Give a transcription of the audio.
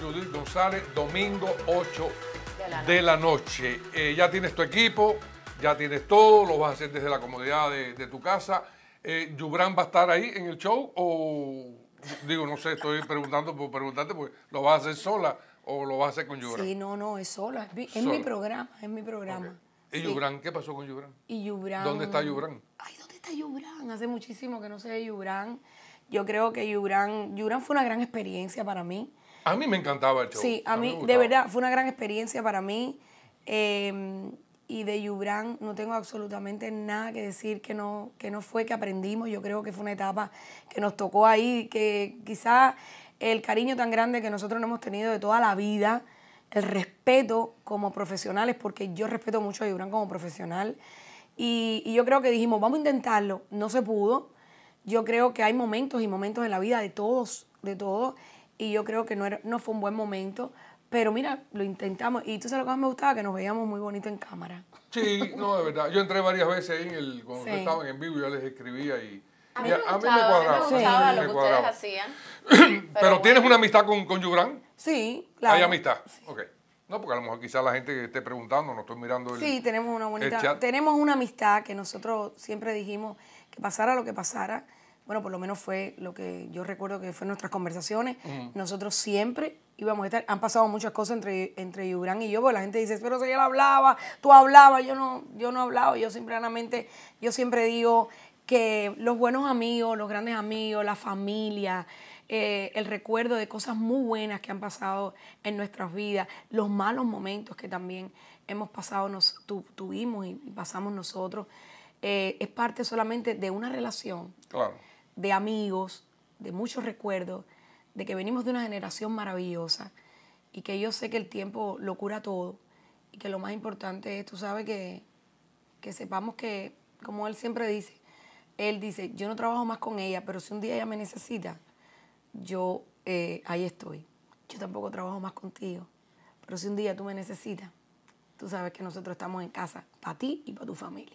Judith González, domingo 8 de la noche. Eh, ya tienes tu equipo, ya tienes todo, lo vas a hacer desde la comodidad de, tu casa. Eh, ¿Yubran va a estar ahí en el show o...? Digo, no sé, estoy preguntando por preguntarte, pues lo vas a hacer sola o lo vas a hacer con Yubran. Sí, no, no, es sola, es, mi programa, es mi programa. ¿Y Yubran? ¿Qué pasó con Yubran? ¿Y Yubran? ¿Dónde está Yubran? Ay, ¿dónde está Yubran? Hace muchísimo que no sé de Yubran. Yo creo que Yubran, Yubran fue una gran experiencia para mí. A mí me encantaba el show. Sí, a mí, de verdad, fue una gran experiencia para mí. Em, y de Yubran no tengo absolutamente nada que decir que no, que no fue, que aprendimos. Yo creo que fue una etapa que nos tocó ahí, que quizá el cariño tan grande que nosotros no hemos tenido de toda la vida, el respeto como profesionales, porque yo respeto mucho a Yubran como profesional. Y, y yo creo que dijimos, vamos a intentarlo. No se pudo. Yo creo que hay momentos y momentos en la vida de todos, de todos y yo creo que no, era, no fue un buen momento. Pero mira, lo intentamos. Y tú sabes lo que más me gustaba, que nos veíamos muy bonito en cámara. Sí, no, de verdad. Yo entré varias veces ahí cuando estaban en vivo, yo les escribía y... A mí, me, cuadraba. lo Pero, ¿tienes una amistad con, con Yubran? Sí, claro. ¿Hay amistad? Sí. No, porque a lo mejor quizás la gente que esté preguntando, no estoy mirando el Sí, tenemos una bonita... Tenemos una amistad que nosotros siempre dijimos que pasara lo que pasara, bueno, por lo menos fue lo que yo recuerdo que fue nuestras conversaciones. Nosotros siempre íbamos a estar, han pasado muchas cosas entre, entre y yo, porque la gente dice, pero si él hablaba, tú hablabas, yo no, yo no hablaba, yo simplemente, yo siempre digo que los buenos amigos, los grandes amigos, la familia, eh, el recuerdo de cosas muy buenas que han pasado en nuestras vidas, los malos momentos que también hemos pasado, nos, tuvimos y pasamos nosotros, eh, es parte solamente de una relación. Claro de amigos, de muchos recuerdos, de que venimos de una generación maravillosa y que yo sé que el tiempo lo cura todo y que lo más importante es, tú sabes, que, que sepamos que, como él siempre dice, él dice, yo no trabajo más con ella, pero si un día ella me necesita, yo eh, ahí estoy. Yo tampoco trabajo más contigo, pero si un día tú me necesitas, tú sabes que nosotros estamos en casa, para ti y para tu familia.